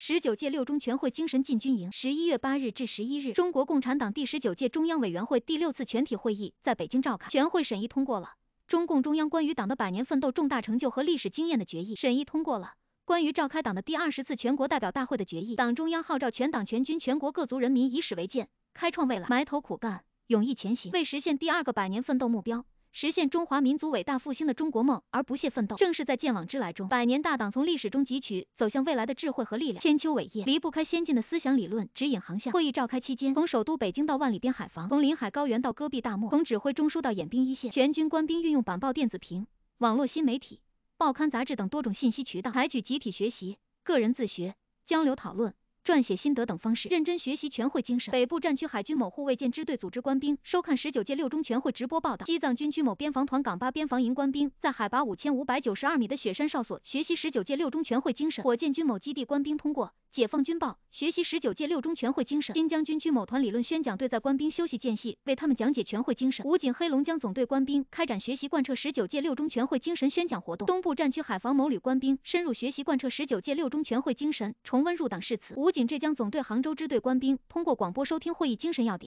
十九届六中全会精神进军营。十一月八日至十一日，中国共产党第十九届中央委员会第六次全体会议在北京召开。全会审议通过了中共中央关于党的百年奋斗重大成就和历史经验的决议，审议通过了关于召开党的第二十次全国代表大会的决议。党中央号召全党全军全国各族人民以史为鉴，开创未来，埋头苦干，勇毅前行，为实现第二个百年奋斗目标。实现中华民族伟大复兴的中国梦而不懈奋斗，正是在建网之来中，百年大党从历史中汲取走向未来的智慧和力量。千秋伟业，离不开先进的思想理论指引航向。会议召开期间，从首都北京到万里边海防，从林海高原到戈壁大漠，从指挥中枢到演兵一线，全军官兵运用板报、电子屏、网络新媒体、报刊杂志等多种信息渠道，采取集体学习、个人自学、交流讨论。撰写心得等方式认真学习全会精神。北部战区海军某护卫舰支队组织官兵收看十九届六中全会直播报道。西藏军区某边防团岗巴边防营官兵在海拔五千五百九十二米的雪山哨所学习十九届六中全会精神。火箭军某基地官兵通过。解放军报：学习十九届六中全会精神，新疆军区某团理论宣讲队在官兵休息间隙为他们讲解全会精神。武警黑龙江总队官兵开展学习贯彻十九届六中全会精神宣讲活动。东部战区海防某旅官兵深入学习贯彻十九届六中全会精神，重温入党誓词。武警浙江总队杭州支队官兵通过广播收听会议精神要点。